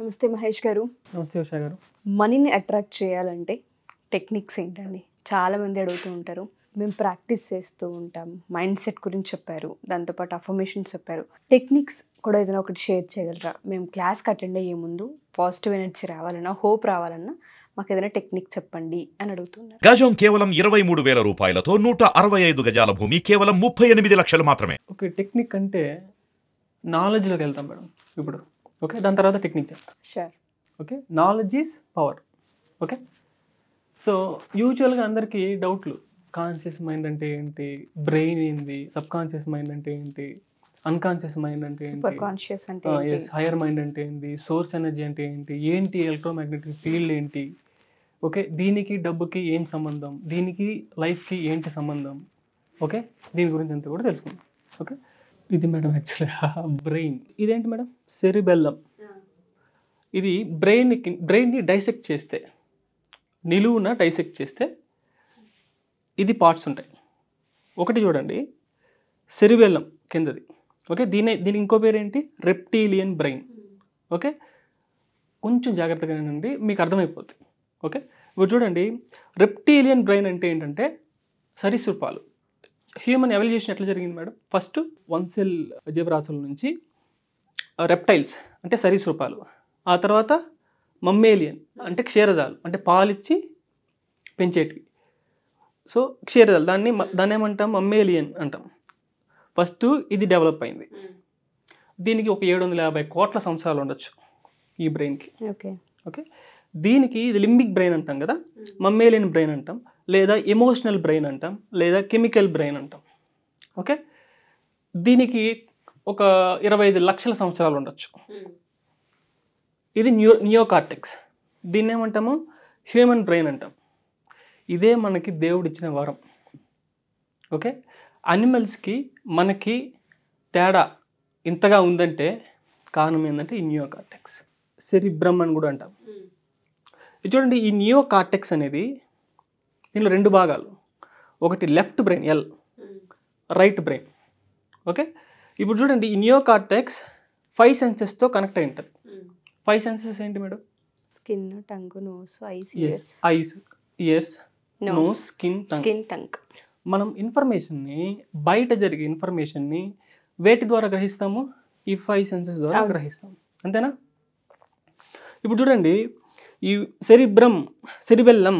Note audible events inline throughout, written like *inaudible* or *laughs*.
నమస్తే మహేష్ గారు నమస్తే ఉషా గారు మనీని అట్రాక్ట్ చేయాలంటే టెక్నిక్స్ ఏంటండి చాలామంది అడుగుతూ ఉంటారు మేము ప్రాక్టీస్ చేస్తూ ఉంటాం మైండ్ సెట్ గురించి చెప్పారు దాంతోపాటు అఫర్మేషన్ చెప్పారు టెక్నిక్స్ కూడా ఏదైనా ఒకటి షేర్ చేయగలరా మేము క్లాస్కి అటెండ్ అయ్యే ముందు పాజిటివ్ ఎనర్జీ రావాలన్నా హోప్ రావాలన్నా మాకు ఏదైనా టెక్నిక్ చెప్పండి అని అడుగుతున్నారు గజం కేవలం ఇరవై మూడు వేల రూపాయలతో నూట అరవై ఐదు గజాల భూమి కేవలం ముప్పై ఎనిమిది లక్షలు మాత్రమే ఒక టెక్నిక్ అంటే నాలెడ్జ్లోకి వెళ్తాం మేడం ఇప్పుడు ఓకే దాని తర్వాత టెక్నిక్ చెప్తాను sure okay knowledge is power okay so యూజువల్గా అందరికీ డౌట్లు కాన్షియస్ మైండ్ అంటే ఏంటి బ్రెయిన్ ఏంది సబ్ కాన్షియస్ మైండ్ అంటే ఏంటి అన్కాన్షియస్ మైండ్ అంటే ఏంటి హైయర్ మైండ్ అంటే ah, ఏంటి సోర్స్ ఎనర్జీ అంటే ఏంటి ఏంటి ఎలక్ట్రోమాగ్నెటిక్ ఫీల్డ్ ఏంటి ఓకే దీనికి డబ్బుకి ఏం సంబంధం దీనికి లైఫ్కి ఏంటి సంబంధం ఓకే దీని గురించి అంతా కూడా తెలుసుకుందాం ఓకే ఇది మేడం యాక్చువల్లీ *laughs* బ్రెయిన్ ఇదేంటి మేడం సెరిబెల్లం ఇది బ్రెయిన్కి బ్రెయిన్ని డైసెక్ట్ చేస్తే నిలువున డైసెక్ట్ చేస్తే ఇది పార్ట్స్ ఉంటాయి ఒకటి చూడండి సెరిబెల్లం కిందది ఓకే దీని దీని ఇంకో పేరు ఏంటి రెప్టీలియన్ బ్రెయిన్ ఓకే కొంచెం జాగ్రత్తగానండి మీకు అర్థమైపోతుంది ఓకే ఇప్పుడు చూడండి రెప్టీలియన్ బ్రెయిన్ అంటే ఏంటంటే సరీసృపాలు హ్యూమన్ ఎవల్యూషన్ ఎట్లా జరిగింది మేడం ఫస్ట్ వన్ సెల్ జీవరాశుల నుంచి రెప్టైల్స్ అంటే సరీసృపాలు ఆ తర్వాత మమ్మేలియన్ అంటే క్షీరదాలు అంటే పాలిచ్చి పెంచేటివి సో క్షీరదాలు దాన్ని దాన్ని ఏమంటాం మమ్మేలియన్ అంటాం ఫస్ట్ ఇది డెవలప్ అయింది hmm. దీనికి ఒక ఏడు వందల యాభై కోట్ల సంవత్సరాలు ఉండొచ్చు ఈ బ్రెయిన్కి ఓకే ఓకే దీనికి ఇది లింబిక్ బ్రెయిన్ అంటాం కదా మమ్మేలియన్ hmm. బ్రెయిన్ అంటాం లేదా ఎమోషనల్ బ్రెయిన్ అంటాం లేదా కెమికల్ బ్రెయిన్ అంటాం ఓకే దీనికి ఒక ఇరవై ఐదు లక్షల సంవత్సరాలు ఉండొచ్చు ఇది న్యూ నియోకార్టెక్స్ దీన్ని ఏమంటాము హ్యూమన్ బ్రెయిన్ అంటాం ఇదే మనకి దేవుడిచ్చిన వరం ఓకే అనిమల్స్కి మనకి తేడా ఇంతగా ఉందంటే కారణం ఏంటంటే ఈ నియోకార్టెక్స్ సెరిబ్రమ్ అని కూడా అంటాం చూడండి ఈ నియోకార్టెక్స్ అనేది దీనిలో రెండు భాగాలు ఒకటి లెఫ్ట్ బ్రెయిన్ ఎల్ రైట్ బ్రెయిన్ ఓకే ఇప్పుడు చూడండి ఈ కార్టెక్స్ ఫైవ్ సెన్సెస్తో కనెక్ట్ అయి ఉంటుంది ఫైవ్ సెన్సెస్ ఏంటి madam skin tongue nose eyes eyes ears nose skin skin tongue మనం ఇన్ఫర్మేషన్ని బయట జరిగే ఇన్ఫర్మేషన్ని వేటి ద్వారా గ్రహిస్తాము ఈ ఫైవ్ సెన్సెస్ ద్వారా గ్రహిస్తాము అంతేనా ఇప్పుడు చూడండి ఈ సెరిబ్రమ్ సెరిబెల్లం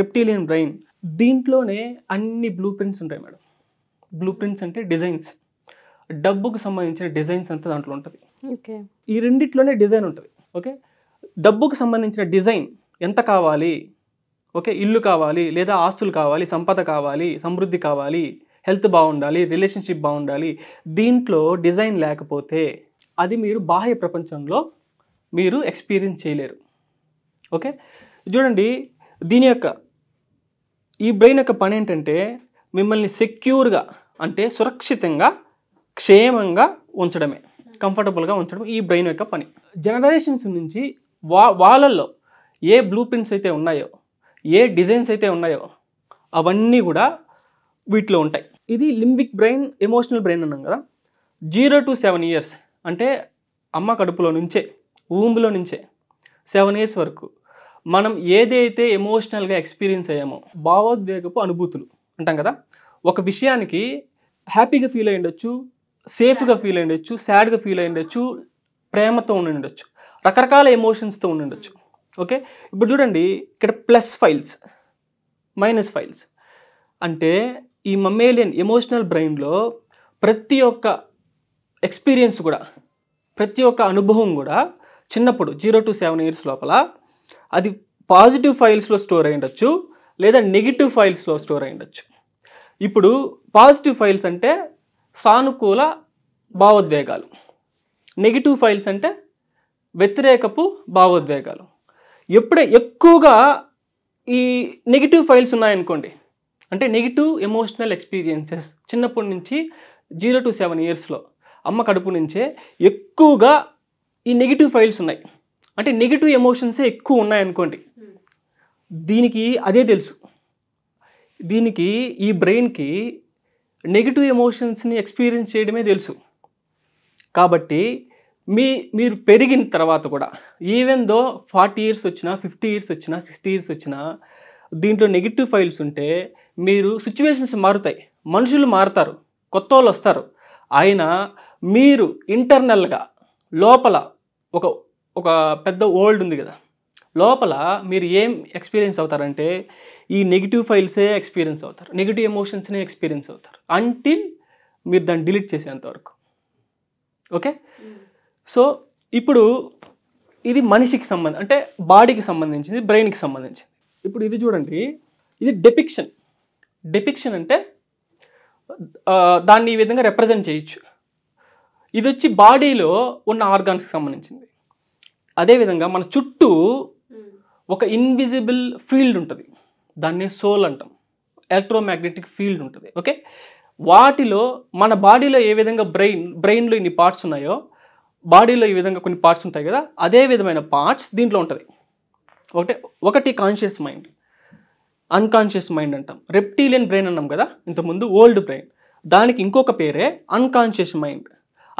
రెప్టీలియన్ బ్రెయిన్ దీంట్లోనే అన్ని బ్లూ ప్రింట్స్ ఉంటాయి మేడం బ్లూ ప్రింట్స్ అంటే డిజైన్స్ డబ్బుకు సంబంధించిన డిజైన్స్ అంతా దాంట్లో ఉంటుంది ఓకే ఈ రెండిట్లోనే డిజైన్ ఉంటుంది ఓకే డబ్బుకు సంబంధించిన డిజైన్ ఎంత కావాలి ఓకే ఇల్లు కావాలి లేదా ఆస్తులు కావాలి సంపద కావాలి సమృద్ధి కావాలి హెల్త్ బాగుండాలి రిలేషన్షిప్ బాగుండాలి దీంట్లో డిజైన్ లేకపోతే అది మీరు బాహ్య ప్రపంచంలో మీరు ఎక్స్పీరియన్స్ చేయలేరు ఓకే చూడండి దీని యొక్క ఈ బ్రెయిన్ యొక్క పని ఏంటంటే మిమ్మల్ని సెక్యూర్గా అంటే సురక్షితంగా క్షేమంగా ఉంచడమే కంఫర్టబుల్గా ఉంచడం ఈ బ్రెయిన్ యొక్క పని జనరేషన్స్ నుంచి వా వాళ్ళల్లో ఏ బ్లూ ప్రింట్స్ అయితే ఉన్నాయో ఏ డిజైన్స్ అయితే ఉన్నాయో అవన్నీ కూడా వీటిలో ఉంటాయి ఇది లింబిక్ బ్రెయిన్ ఎమోషనల్ బ్రెయిన్ అన్నాం కదా జీరో టు సెవెన్ ఇయర్స్ అంటే అమ్మ కడుపులో నుంచే ఊంబులో నుంచే సెవెన్ ఇయర్స్ వరకు మనం ఏదైతే ఎమోషనల్గా ఎక్స్పీరియన్స్ అయ్యామో భావోద్వేగపు అనుభూతులు అంటాం కదా ఒక విషయానికి హ్యాపీగా ఫీల్ అయ్యుండొచ్చు ఉండొచ్చు సేఫ్గా ఫీల్ అయ్యుండొచ్చు ఉండొచ్చు సాడ్గా ఫీల్ అయ్యుండొచ్చు ఉండొచ్చు ప్రేమతో ఉండి ఉండొచ్చు రకరకాల ఎమోషన్స్తో ఉండి ఉండొచ్చు ఓకే ఇప్పుడు చూడండి ఇక్కడ ప్లస్ ఫైల్స్ మైనస్ ఫైల్స్ అంటే ఈ మమ్మేలియన్ ఎమోషనల్ బ్రెయిన్లో ప్రతి ఒక్క ఎక్స్పీరియన్స్ కూడా ప్రతి ఒక్క అనుభవం కూడా చిన్నప్పుడు జీరో టు సెవెన్ ఇయర్స్ లోపల అది పాజిటివ్ ఫైల్స్లో స్టోర్ అయి ఉండొచ్చు లేదా నెగిటివ్ ఫైల్స్లో స్టోర్ అయి ఉండొచ్చు ఇప్పుడు పాజిటివ్ ఫైల్స్ అంటే సానుకూల భావోద్వేగాలు నెగిటివ్ ఫైల్స్ అంటే వ్యతిరేకపు భావోద్వేగాలు ఎప్పుడే ఎక్కువగా ఈ నెగిటివ్ ఫైల్స్ ఉన్నాయనుకోండి అంటే నెగిటివ్ ఎమోషనల్ ఎక్స్పీరియన్సెస్ చిన్నప్పటి నుంచి జీరో టు సెవెన్ ఇయర్స్లో అమ్మ కడుపు నుంచే ఎక్కువగా ఈ నెగిటివ్ ఫైల్స్ ఉన్నాయి అంటే నెగిటివ్ ఎమోషన్సే ఎక్కువ ఉన్నాయనుకోండి దీనికి అదే తెలుసు దీనికి ఈ బ్రెయిన్కి నెగిటివ్ ఎమోషన్స్ని ఎక్స్పీరియన్స్ చేయడమే తెలుసు కాబట్టి మీ మీరు పెరిగిన తర్వాత కూడా ఈవెన్ దో ఫార్టీ ఇయర్స్ వచ్చినా ఫిఫ్టీ ఇయర్స్ వచ్చినా సిక్స్టీ ఇయర్స్ వచ్చినా దీంట్లో నెగిటివ్ ఫైల్స్ ఉంటే మీరు సిచ్యువేషన్స్ మారుతాయి మనుషులు మారుతారు కొత్త వాళ్ళు వస్తారు అయినా మీరు ఇంటర్నల్గా లోపల ఒక ఒక పెద్ద ఓల్డ్ ఉంది కదా లోపల మీరు ఏం ఎక్స్పీరియన్స్ అవుతారంటే ఈ నెగిటివ్ ఫైల్సే ఎక్స్పీరియన్స్ అవుతారు నెగిటివ్ ఎమోషన్స్నే ఎక్స్పీరియన్స్ అవుతారు అంటిల్ మీరు దాన్ని డిలీట్ చేసేంత వరకు ఓకే సో ఇప్పుడు ఇది మనిషికి సంబంధం అంటే బాడీకి సంబంధించింది బ్రెయిన్కి సంబంధించింది ఇప్పుడు ఇది చూడండి ఇది డెపిక్షన్ డెపిక్షన్ అంటే దాన్ని ఈ విధంగా రిప్రజెంట్ చేయొచ్చు ఇది వచ్చి బాడీలో ఉన్న ఆర్గాన్స్కి సంబంధించింది అదేవిధంగా మన చుట్టూ ఒక ఇన్విజిబుల్ ఫీల్డ్ ఉంటుంది దాన్ని సోల్ అంటాం ఎలక్ట్రోమాగ్నెటిక్ ఫీల్డ్ ఉంటుంది ఓకే వాటిలో మన బాడీలో ఏ విధంగా బ్రెయిన్ బ్రెయిన్లో ఇన్ని పార్ట్స్ ఉన్నాయో బాడీలో ఈ విధంగా కొన్ని పార్ట్స్ ఉంటాయి కదా అదే విధమైన పార్ట్స్ దీంట్లో ఉంటుంది ఒకటే ఒకటి కాన్షియస్ మైండ్ అన్కాన్షియస్ మైండ్ అంటాం రెప్టీలియన్ బ్రెయిన్ అన్నాం కదా ఇంతకుముందు ఓల్డ్ బ్రెయిన్ దానికి ఇంకొక పేరే అన్కాన్షియస్ మైండ్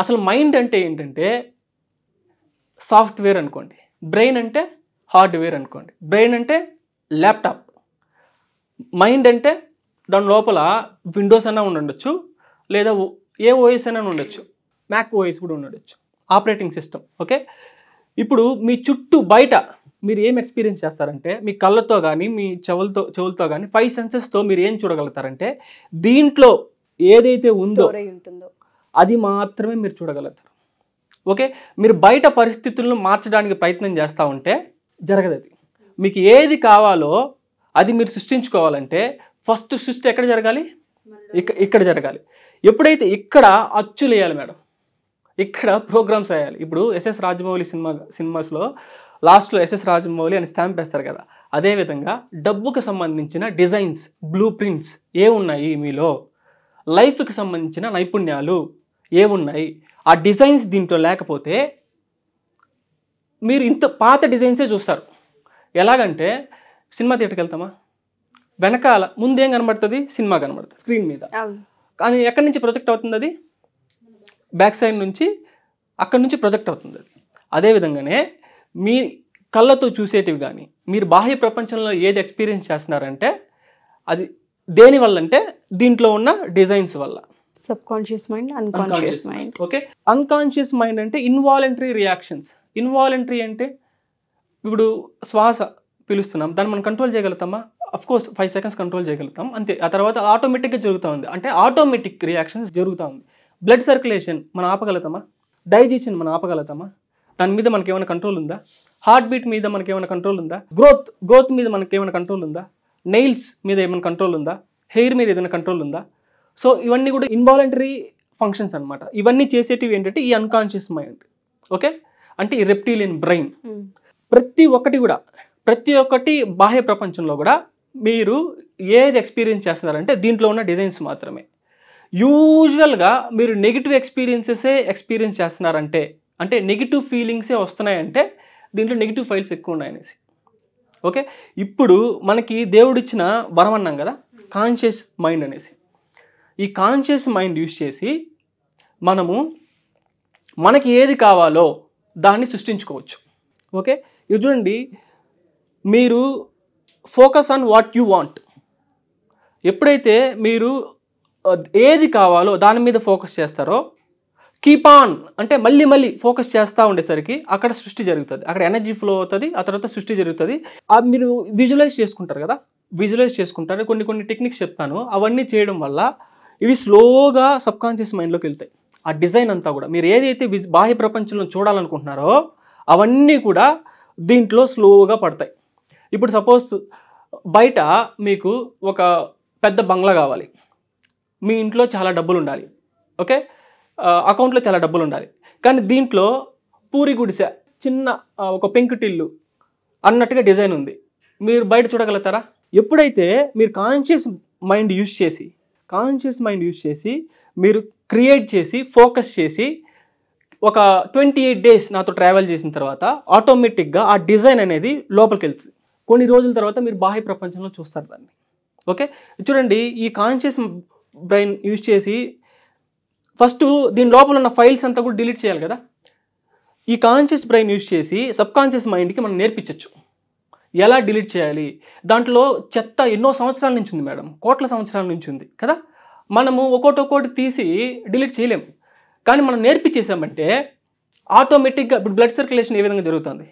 అసలు మైండ్ అంటే ఏంటంటే సాఫ్ట్వేర్ అనుకోండి బ్రెయిన్ అంటే హార్డ్వేర్ అనుకోండి బ్రెయిన్ అంటే ల్యాప్టాప్ మైండ్ అంటే దాని లోపల విండోస్ అయినా ఉండొచ్చు లేదా ఏ ఓఎస్ అయినా ఉండొచ్చు మ్యాక్ ఓఎస్ కూడా ఉండొచ్చు ఆపరేటింగ్ సిస్టమ్ ఓకే ఇప్పుడు మీ చుట్టూ బయట మీరు ఏం ఎక్స్పీరియన్స్ చేస్తారంటే మీ కళ్ళతో కానీ మీ చెవులతో చెవులతో కానీ ఫైవ్ సెన్సెస్తో మీరు ఏం చూడగలుగుతారంటే దీంట్లో ఏదైతే ఉందో అది మాత్రమే మీరు చూడగలుగుతారు ఓకే మీరు బయట పరిస్థితులను మార్చడానికి ప్రయత్నం చేస్తూ ఉంటే జరగదు అది మీకు ఏది కావాలో అది మీరు సృష్టించుకోవాలంటే ఫస్ట్ సృష్టి ఎక్కడ జరగాలి ఇక్కడ ఇక్కడ జరగాలి ఎప్పుడైతే ఇక్కడ అచ్చులు వేయాలి మేడం ఇక్కడ ప్రోగ్రామ్స్ వేయాలి ఇప్పుడు ఎస్ఎస్ రాజమౌళి సినిమా సినిమాస్లో లాస్ట్లో ఎస్ఎస్ రాజమౌళి అని స్టాంప్ వేస్తారు కదా అదేవిధంగా డబ్బుకు సంబంధించిన డిజైన్స్ బ్లూ ప్రింట్స్ ఏమున్నాయి మీలో లైఫ్కి సంబంధించిన నైపుణ్యాలు ఏమున్నాయి ఆ డిజైన్స్ దీంట్లో లేకపోతే మీరు ఇంత పాత డిజైన్సే చూస్తారు ఎలాగంటే సినిమా థియేటర్కి వెళ్తామా వెనకాల ముందేం కనబడుతుంది సినిమా కనబడుతుంది స్క్రీన్ మీద కానీ ఎక్కడి నుంచి ప్రొజెక్ట్ అవుతుంది అది బ్యాక్ సైడ్ నుంచి అక్కడి నుంచి ప్రొజెక్ట్ అవుతుంది అది అదేవిధంగానే మీ కళ్ళతో చూసేటివి కానీ మీరు బాహ్య ప్రపంచంలో ఏది ఎక్స్పీరియన్స్ చేస్తున్నారంటే అది దేనివల్ల అంటే దీంట్లో ఉన్న డిజైన్స్ వల్ల subconscious mind unconscious mind okay unconscious mind అంటే ఇన్వాలంటరీ రియాక్షన్స్ ఇన్వాలంటరీ అంటే ఇప్పుడు శ్వాస పిలుస్తున్నాం దాన్ని మనం కంట్రోల్ చేయగలుగుతామా of course five seconds control చేయగలుగుతాం అంతే ఆ తర్వాత ఆటోమేటిక్గా జరుగుతూ ఉంది అంటే ఆటోమేటిక్ రియాక్షన్స్ జరుగుతూ ఉంది బ్లడ్ సర్క్యులేషన్ మనం ఆపగలుగుతామా డైజెషన్ మనం ఆపగలుగుతామా దాని మీద మనకి ఏమైనా కంట్రోల్ ఉందా హార్ట్ బీట్ మీద మనకి ఏమైనా కంట్రోల్ ఉందా గ్రోత్ గ్రోత్ మీద మనకి ఏమైనా కంట్రోల్ ఉందా నెయిల్స్ మీద ఏమైనా కంట్రోల్ ఉందా హెయిర్ మీద ఏదైనా కంట్రోల్ ఉందా సో ఇవన్నీ కూడా ఇన్వాలంటరీ ఫంక్షన్స్ అనమాట ఇవన్నీ చేసేటివి ఏంటంటే ఈ అన్కాన్షియస్ మైండ్ ఓకే అంటే ఈ రెప్టీలియన్ బ్రెయిన్ hmm. ప్రతి ఒక్కటి కూడా ప్రతి ఒక్కటి బాహ్య ప్రపంచంలో కూడా మీరు ఏది ఎక్స్పీరియన్స్ చేస్తున్నారంటే దీంట్లో ఉన్న డిజైన్స్ మాత్రమే యూజువల్గా మీరు నెగిటివ్ ఎక్స్పీరియన్సెసే ఎక్స్పీరియన్స్ చేస్తున్నారంటే అంటే నెగిటివ్ ఫీలింగ్సే వస్తున్నాయంటే దీంట్లో నెగిటివ్ ఫైల్స్ ఎక్కువ ఉన్నాయనేసి ఓకే ఇప్పుడు మనకి దేవుడిచ్చిన వరం అన్నాం కదా కాన్షియస్ మైండ్ అనేసి ఈ కాన్షియస్ మైండ్ యూస్ చేసి మనము మనకి ఏది కావాలో దాన్ని సృష్టించుకోవచ్చు ఓకే ఇది చూడండి మీరు focus on what you want ఎప్పుడైతే మీరు ఏది కావాలో దాని మీద ఫోకస్ చేస్తారో కీప్ ఆన్ అంటే మళ్ళీ మళ్ళీ ఫోకస్ చేస్తూ ఉండేసరికి అక్కడ సృష్టి జరుగుతుంది అక్కడ ఎనర్జీ ఫ్లో అవుతుంది ఆ తర్వాత సృష్టి జరుగుతుంది మీరు విజువలైజ్ చేసుకుంటారు కదా విజువలైజ్ చేసుకుంటారు కొన్ని కొన్ని టెక్నిక్స్ చెప్తాను అవన్నీ చేయడం వల్ల ఇవి స్లోగా సబ్కాన్షియస్ మైండ్లోకి వెళ్తాయి ఆ డిజైన్ అంతా కూడా మీరు ఏదైతే బాహ్య ప్రపంచంలో చూడాలనుకుంటున్నారో అవన్నీ కూడా దీంట్లో స్లోగా పడతాయి ఇప్పుడు సపోజ్ బయట మీకు ఒక పెద్ద బంగ్లా కావాలి మీ ఇంట్లో చాలా డబ్బులు ఉండాలి ఓకే అకౌంట్లో చాలా డబ్బులు ఉండాలి కానీ దీంట్లో పూరి గుడిసె చిన్న ఒక పెంకుటిల్లు అన్నట్టుగా డిజైన్ ఉంది మీరు బయట చూడగలుగుతారా ఎప్పుడైతే మీరు కాన్షియస్ మైండ్ యూజ్ చేసి కాన్షియస్ మైండ్ యూజ్ చేసి మీరు క్రియేట్ చేసి ఫోకస్ చేసి ఒక ట్వంటీ ఎయిట్ డేస్ నాతో ట్రావెల్ చేసిన తర్వాత ఆటోమేటిక్గా ఆ డిజైన్ అనేది లోపలికి వెళ్తుంది కొన్ని రోజుల తర్వాత మీరు బాహ్య ప్రపంచంలో చూస్తారు దాన్ని ఓకే చూడండి ఈ కాన్షియస్ బ్రెయిన్ యూజ్ చేసి ఫస్ట్ దీని లోపల ఉన్న ఫైల్స్ అంతా కూడా డిలీట్ చేయాలి కదా ఈ కాన్షియస్ బ్రెయిన్ యూజ్ చేసి సబ్ కాన్షియస్ మైండ్కి మనం నేర్పించవచ్చు ఎలా డిలీట్ చేయాలి దాంట్లో చెత్త ఎన్నో సంవత్సరాల నుంచి ఉంది మేడం కోట్ల సంవత్సరాల నుంచి ఉంది కదా మనము ఒక్కోటి ఒక్కోటి తీసి డిలీట్ చేయలేము కానీ మనం నేర్పించేసామంటే ఆటోమేటిక్గా ఇప్పుడు బ్లడ్ సర్క్యులేషన్ ఏ విధంగా జరుగుతుంది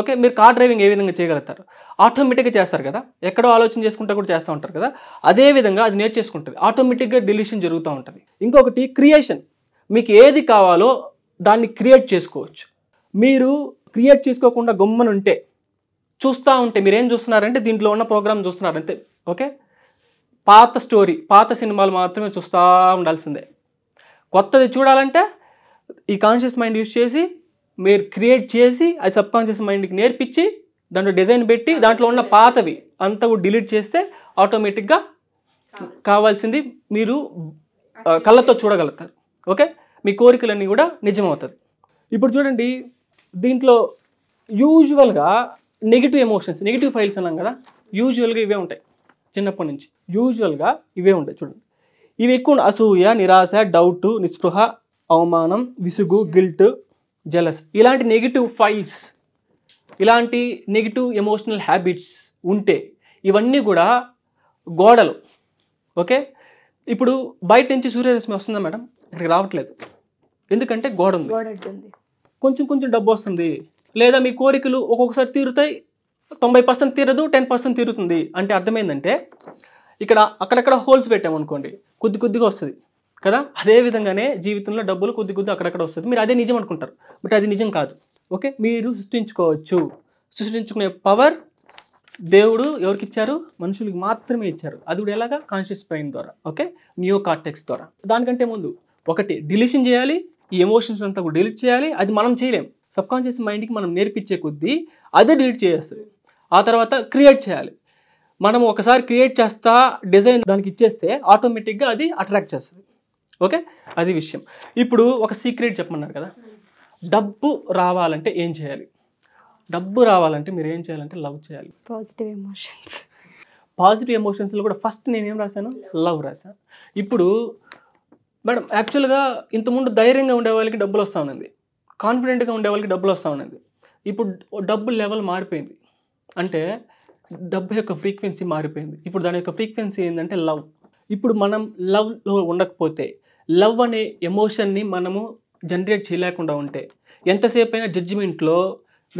ఓకే మీరు కార్ డ్రైవింగ్ ఏ విధంగా చేయగలుగుతారు ఆటోమేటిక్గా చేస్తారు కదా ఎక్కడో ఆలోచన చేసుకుంటా కూడా చేస్తూ ఉంటారు కదా అదే విధంగా అది నేర్చేసుకుంటుంది ఆటోమేటిక్గా డిలీషన్ జరుగుతూ ఉంటుంది ఇంకొకటి క్రియేషన్ మీకు ఏది కావాలో దాన్ని క్రియేట్ చేసుకోవచ్చు మీరు క్రియేట్ చేసుకోకుండా గుమ్మనుంటే చూస్తూ ఉంటే మీరేం చూస్తున్నారంటే దీంట్లో ఉన్న ప్రోగ్రామ్ చూస్తున్నారంతే ఓకే పాత స్టోరీ పాత సినిమాలు మాత్రమే చూస్తూ ఉండాల్సిందే కొత్తది చూడాలంటే ఈ కాన్షియస్ మైండ్ యూజ్ చేసి మీరు క్రియేట్ చేసి అది సబ్ కాన్షియస్ మైండ్కి నేర్పించి దాంట్లో డిజైన్ పెట్టి దాంట్లో ఉన్న పాతవి అంతా డిలీట్ చేస్తే ఆటోమేటిక్గా కావాల్సింది మీరు కళ్ళతో చూడగలుగుతారు ఓకే మీ కోరికలన్నీ కూడా నిజమవుతుంది ఇప్పుడు చూడండి దీంట్లో యూజువల్గా నెగిటివ్ ఎమోషన్స్ నెగిటివ్ ఫైల్స్ అన్నాం కదా యూజువల్గా ఇవే ఉంటాయి చిన్నప్పటి నుంచి యూజువల్గా ఇవే ఉంటాయి చూడండి ఇవి ఎక్కువ అసూయ నిరాశ డౌట్ నిస్పృహ అవమానం విసుగు గిల్ట్ జలస్ ఇలాంటి నెగిటివ్ ఫైల్స్ ఇలాంటి నెగిటివ్ ఎమోషనల్ హ్యాబిట్స్ ఉంటే ఇవన్నీ కూడా గోడలు ఓకే ఇప్పుడు బయట నుంచి సూర్యరశ్మి వస్తుందా మేడం ఇక్కడికి రావట్లేదు ఎందుకంటే గోడ ఉంది కొంచెం కొంచెం డబ్బు వస్తుంది లేదా మీ కోరికలు ఒక్కొక్కసారి తీరుతాయి తొంభై పర్సెంట్ తీరదు టెన్ పర్సెంట్ తీరుతుంది అంటే అర్థమైందంటే ఇక్కడ అక్కడక్కడ హోల్స్ పెట్టామనుకోండి కొద్ది కొద్దిగా వస్తుంది కదా అదే విధంగానే జీవితంలో డబ్బులు కొద్ది కొద్ది అక్కడక్కడ వస్తుంది మీరు అదే నిజం అనుకుంటారు బట్ అది నిజం కాదు ఓకే మీరు సృష్టించుకోవచ్చు సృష్టించుకునే పవర్ దేవుడు ఎవరికి ఇచ్చారు మనుషులకి మాత్రమే ఇచ్చారు అది కూడా ఎలాగా కాన్షియస్ బ్రెయిన్ ద్వారా ఓకే న్యూ కార్టెక్స్ ద్వారా దానికంటే ముందు ఒకటి డిలీషన్ చేయాలి ఈ ఎమోషన్స్ అంతా కూడా డిలీట్ చేయాలి అది మనం చేయలేం సబ్కాన్షియస్ మైండ్కి మనం నేర్పించే కొద్దీ అదే డిలీట్ చేస్తుంది ఆ తర్వాత క్రియేట్ చేయాలి మనం ఒకసారి క్రియేట్ చేస్తా డిజైన్ దానికి ఇచ్చేస్తే ఆటోమేటిక్గా అది అట్రాక్ట్ చేస్తుంది ఓకే అది విషయం ఇప్పుడు ఒక సీక్రెట్ చెప్పమన్నారు కదా డబ్బు రావాలంటే ఏం చేయాలి డబ్బు రావాలంటే మీరు ఏం చేయాలంటే లవ్ చేయాలి పాజిటివ్ ఎమోషన్స్ పాజిటివ్ ఎమోషన్స్లో కూడా ఫస్ట్ నేనేం రాశాను లవ్ రాశాను ఇప్పుడు మేడం యాక్చువల్గా ఇంతకుముందు ధైర్యంగా ఉండే వాళ్ళకి డబ్బులు వస్తూ ఉన్నది కాన్ఫిడెంట్గా ఉండే వాళ్ళకి డబ్బులు వస్తూ ఉన్నది ఇప్పుడు డబ్బు లెవెల్ మారిపోయింది అంటే డబ్బు యొక్క ఫ్రీక్వెన్సీ మారిపోయింది ఇప్పుడు దాని యొక్క ఫ్రీక్వెన్సీ ఏంటంటే లవ్ ఇప్పుడు మనం లవ్లో ఉండకపోతే లవ్ అనే ఎమోషన్ని మనము జనరేట్ చేయలేకుండా ఉంటే ఎంతసేపు అయినా జడ్జిమెంట్లో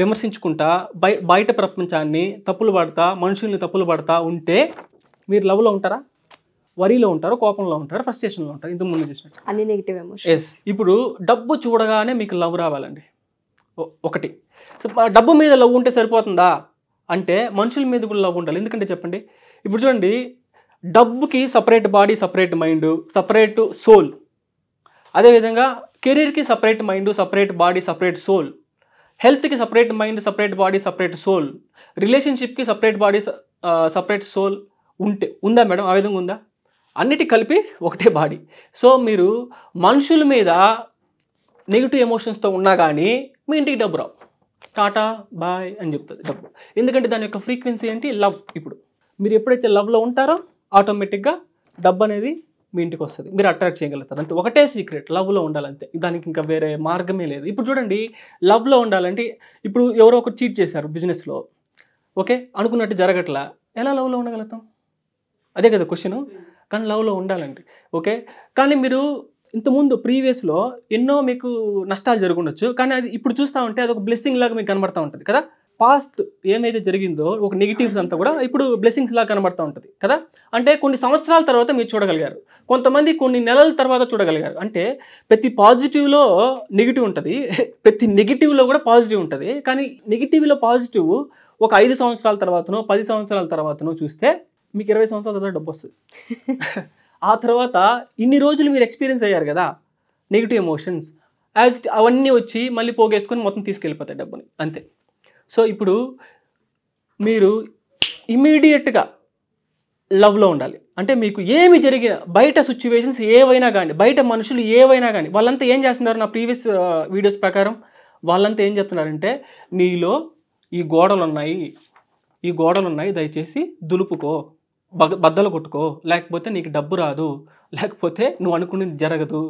విమర్శించుకుంటా బయ బయట ప్రపంచాన్ని తప్పులు పడతా మనుషుల్ని తప్పులు పడతా ఉంటే మీరు లవ్లో ఉంటారా వరిలో ఉంటారు కోపంలో ఉంటారు ఫ్రస్ట్రేషన్లో ఉంటారు ఇంత ముందు చూసినట్టు అన్ని నెగిటివ్ ఎస్ ఇప్పుడు డబ్బు చూడగానే మీకు లవ్ రావాలండి ఒకటి డబ్బు మీద లవ్ ఉంటే సరిపోతుందా అంటే మనుషుల మీద కూడా లవ్ ఉండాలి ఎందుకంటే చెప్పండి ఇప్పుడు చూడండి డబ్బుకి separate body separate mind separate soul అదేవిధంగా కెరీర్కి separate mind separate body separate soul హెల్త్కి separate mind separate body separate soul రిలేషన్షిప్కి సపరేట్ బాడీ సపరేట్ సోల్ ఉంటే ఉందా మేడం ఆ విధంగా ఉందా అన్నిటి కలిపి ఒకటే బాడీ సో మీరు మనుషుల మీద నెగిటివ్ ఎమోషన్స్తో ఉన్నా కానీ మీ ఇంటికి డబ్బు రావు టాటా బాయ్ అని చెప్తుంది డబ్బు ఎందుకంటే దాని యొక్క ఫ్రీక్వెన్సీ ఏంటి లవ్ ఇప్పుడు మీరు ఎప్పుడైతే లవ్లో ఉంటారో ఆటోమేటిక్గా డబ్బు అనేది మీ ఇంటికి వస్తుంది మీరు అట్రాక్ట్ చేయగలుగుతారు అంతే ఒకటే సీక్రెట్ లవ్లో ఉండాలంతే దానికి ఇంకా వేరే మార్గమే లేదు ఇప్పుడు చూడండి లవ్లో ఉండాలంటే ఇప్పుడు ఎవరో ఒకరు చీట్ చేశారు బిజినెస్లో ఓకే అనుకున్నట్టు జరగట్లా ఎలా లవ్లో ఉండగలుగుతాం అదే కదా క్వశ్చను కానీ లవ్లో ఉండాలండి ఓకే కానీ మీరు ఇంతకుముందు ప్రీవియస్లో ఎన్నో మీకు నష్టాలు జరుగుండొచ్చు కానీ అది ఇప్పుడు చూస్తూ ఉంటే అది ఒక బ్లెస్సింగ్ లాగా మీకు కనబడతా ఉంటుంది కదా పాస్ట్ ఏమైతే జరిగిందో ఒక నెగిటివ్స్ అంతా కూడా ఇప్పుడు బ్లెస్సింగ్స్ లాగా కనబడతా ఉంటుంది కదా అంటే కొన్ని సంవత్సరాల తర్వాత మీరు చూడగలిగారు కొంతమంది కొన్ని నెలల తర్వాత చూడగలిగారు అంటే ప్రతి పాజిటివ్లో నెగిటివ్ ఉంటుంది ప్రతి నెగిటివ్లో కూడా పాజిటివ్ ఉంటుంది కానీ నెగిటివ్లో పాజిటివ్ ఒక ఐదు సంవత్సరాల తర్వాతనో పది సంవత్సరాల తర్వాతనో చూస్తే మీకు ఇరవై సంవత్సరాల తర్వాత డబ్బు వస్తుంది ఆ తర్వాత ఇన్ని రోజులు మీరు ఎక్స్పీరియన్స్ అయ్యారు కదా నెగిటివ్ ఎమోషన్స్ యాజ్ అవన్నీ వచ్చి మళ్ళీ పోగేసుకొని మొత్తం తీసుకెళ్ళిపోతాయి డబ్బుని అంతే సో ఇప్పుడు మీరు ఇమీడియట్గా లవ్లో ఉండాలి అంటే మీకు ఏమి జరిగిన బయట సిచ్యువేషన్స్ ఏవైనా కానీ బయట మనుషులు ఏవైనా కానీ వాళ్ళంతా ఏం చేస్తున్నారు నా ప్రీవియస్ వీడియోస్ ప్రకారం వాళ్ళంతా ఏం చెప్తున్నారంటే నీలో ఈ గోడలు ఉన్నాయి ఈ గోడలు ఉన్నాయి దయచేసి దులుపుకో బద్దలు కొట్టుకో లేకపోతే నీకు డబ్బు రాదు లేకపోతే నువ్వు అనుకునేది జరగదు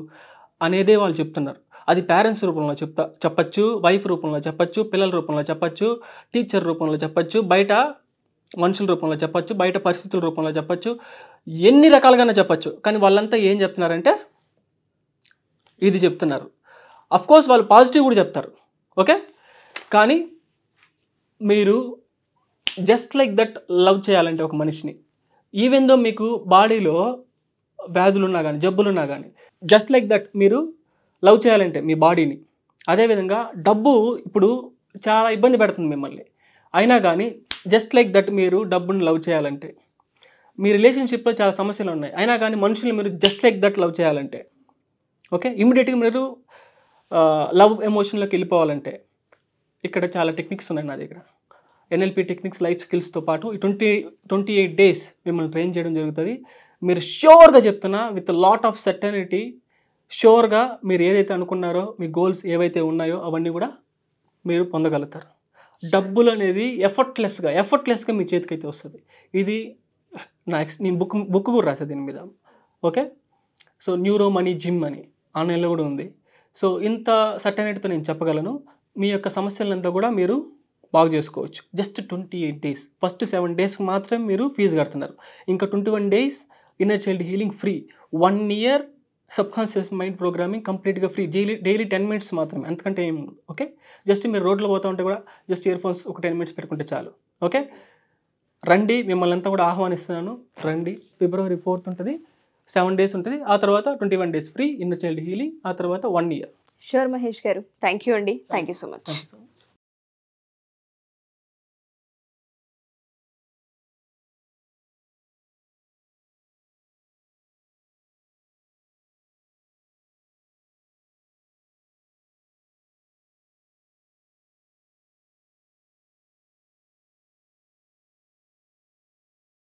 అనేదే వాళ్ళు చెప్తున్నారు అది పేరెంట్స్ రూపంలో చెప్తా చెప్పచ్చు వైఫ్ రూపంలో చెప్పచ్చు పిల్లల రూపంలో చెప్పచ్చు టీచర్ రూపంలో చెప్పచ్చు బయట మనుషుల రూపంలో చెప్పచ్చు బయట పరిస్థితుల రూపంలో చెప్పచ్చు ఎన్ని రకాలుగానే చెప్పచ్చు కానీ వాళ్ళంతా ఏం చెప్తున్నారంటే ఇది చెప్తున్నారు కోర్స్ వాళ్ళు పాజిటివ్ కూడా చెప్తారు ఓకే కానీ మీరు జస్ట్ లైక్ దట్ లవ్ చేయాలంటే ఒక మనిషిని ఈవెన్ దో మీకు బాడీలో వ్యాధులు ఉన్నా కానీ జబ్బులు ఉన్నా కానీ జస్ట్ లైక్ దట్ మీరు లవ్ చేయాలంటే మీ బాడీని అదేవిధంగా డబ్బు ఇప్పుడు చాలా ఇబ్బంది పెడుతుంది మిమ్మల్ని అయినా కానీ జస్ట్ లైక్ దట్ మీరు డబ్బుని లవ్ చేయాలంటే మీ రిలేషన్షిప్లో చాలా సమస్యలు ఉన్నాయి అయినా కానీ మనుషులు మీరు జస్ట్ లైక్ దట్ లవ్ చేయాలంటే ఓకే ఇమీడియట్గా మీరు లవ్ ఎమోషన్లోకి వెళ్ళిపోవాలంటే ఇక్కడ చాలా టెక్నిక్స్ ఉన్నాయి నా దగ్గర ఎన్ఎల్పి టెక్నిక్స్ లైఫ్ స్కిల్స్తో పాటు ట్వంటీ ట్వంటీ ఎయిట్ డేస్ మిమ్మల్ని ట్రైన్ చేయడం జరుగుతుంది మీరు ష్యూర్గా చెప్తున్నా విత్ లాట్ ఆఫ్ సర్టనిటీ షూర్గా మీరు ఏదైతే అనుకున్నారో మీ గోల్స్ ఏవైతే ఉన్నాయో అవన్నీ కూడా మీరు పొందగలుగుతారు డబ్బులు అనేది ఎఫర్ట్లెస్గా ఎఫర్ట్లెస్గా మీ చేతికైతే వస్తుంది ఇది నా ఎక్స్ నేను బుక్ బుక్ కూడా రాసా దీని మీద okay so neuro money gym అని ఆన్లైన్లో కూడా ఉంది సో ఇంత సర్టనిటీతో నేను చెప్పగలను మీ యొక్క సమస్యలంతా కూడా మీరు బాగు చేసుకోవచ్చు just twenty eight days first seven డేస్కి మాత్రం మీరు ఫీజు కడుతున్నారు ఇంకా twenty one days inner child healing free one year subconscious mind programming కంప్లీట్గా free daily daily ten minutes మాత్రమే ఎంతకంటే ఏం ఓకే జస్ట్ మీరు రోడ్లో పోతూ ఉంటే కూడా జస్ట్ ఇయర్ ఫోన్స్ ఒక టెన్ మినిట్స్ పెట్టుకుంటే చాలు ఓకే రండి మిమ్మల్ని అంతా కూడా ఆహ్వానిస్తున్నాను రండి ఫిబ్రవరి ఫోర్త్ ఉంటుంది సెవెన్ డేస్ ఉంటుంది ఆ తర్వాత twenty one days free inner child healing ఆ తర్వాత వన్ ఇయర్ షూర్ మహేష్ గారు థ్యాంక్ యూ అండి థ్యాంక్ యూ సో మచ్